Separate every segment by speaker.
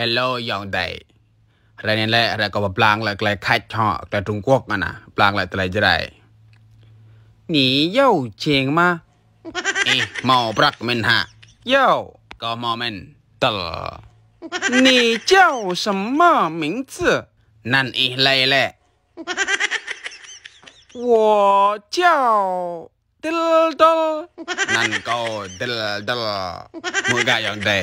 Speaker 1: เอลโลยองได้อะไรนี่แหละอะไรก็บปลางอะไรไกลคัดช่อแต่ทุงกวกมันนะปลางอะไรแต่ไรจะได้หนีเย้าเชียงมาเอ๋มอปรักเมนฮะเย้าก็มอเมนตล你叫什么名字นั่นอีไรแหละ我叫ดิลดลนั่นก็ดิลดลมึงก็ยังได้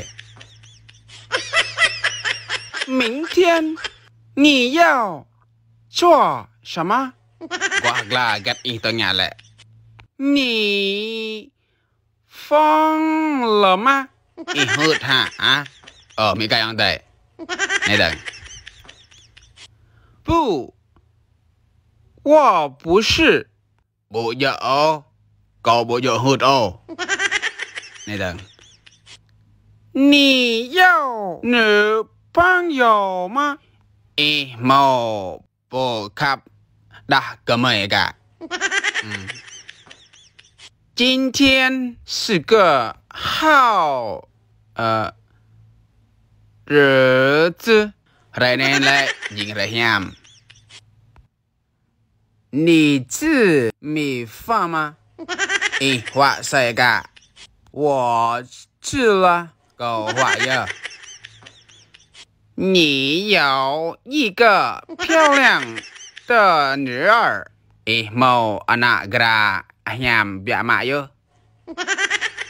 Speaker 1: 明天你要做什么？hoặc là gặp ý tôi nhà lệ. Nì phong lờ ma. Ý hụt À? Ờ, mấy cái ông đây. Này đây. Bù. Wo bù shì. Bộ giờ ô. Cậu bộ giờ Này đây. Nì yào nữ 朋友吗？一毛不卡，那怎么的？今天是个好呃日子，来来来，你来想。你治美发吗？一哇塞干。我吃了狗发呀。你有一个漂亮的女儿。Ih mau anak gerak nyam biak mak yo.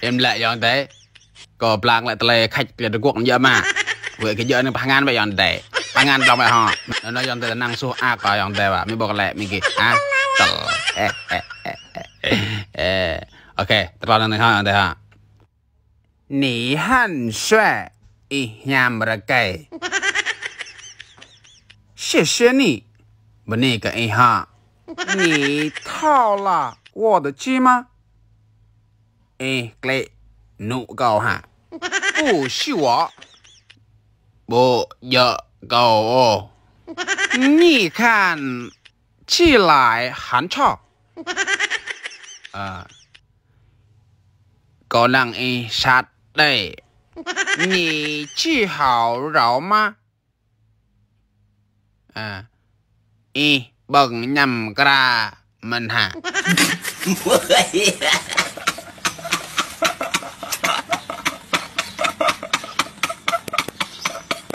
Speaker 1: Em lại yon thế. Có plang lại tele khách kia được cuộc nhớ mà. Vừa cái giờ nó phang ngàn vậy yon thế. Phang ngàn trong vậy họ. Nó nói yon thế năng số a có yon thế bà. Mình bảo lại mình kì. À. Tờ. Eh eh eh eh. Ok, tao bảo năng yon thế ha. 你很帅，一样不改。谢谢你，我那个嗯哈。你套了我的鸡吗？哎，狗哈，不是我，不要哦。你看起来很臭。啊，狗能嗯啥嘞？你治好了吗？อีบังยำกรามันหา